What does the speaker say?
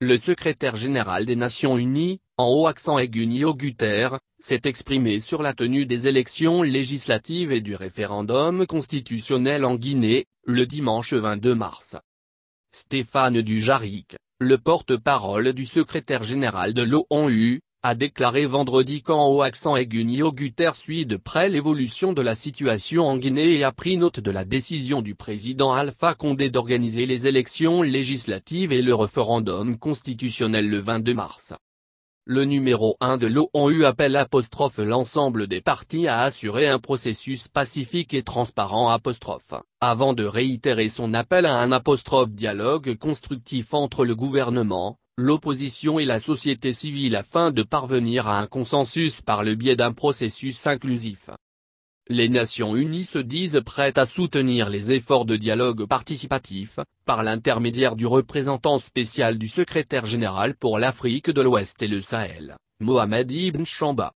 Le secrétaire général des Nations Unies, en haut accent au Guterres, s'est exprimé sur la tenue des élections législatives et du référendum constitutionnel en Guinée, le dimanche 22 mars. Stéphane Dujaric, le porte-parole du secrétaire général de l'ONU, a déclaré vendredi qu'en haut accent Egunio Guter suit de près l'évolution de la situation en Guinée et a pris note de la décision du président Alpha Condé d'organiser les élections législatives et le référendum constitutionnel le 22 mars. Le numéro 1 de l'ONU appelle apostrophe l'ensemble des partis à assurer un processus pacifique et transparent avant de réitérer son appel à un dialogue constructif entre le gouvernement, l'opposition et la société civile afin de parvenir à un consensus par le biais d'un processus inclusif. Les Nations Unies se disent prêtes à soutenir les efforts de dialogue participatif, par l'intermédiaire du représentant spécial du secrétaire général pour l'Afrique de l'Ouest et le Sahel, Mohamed Ibn Chamba.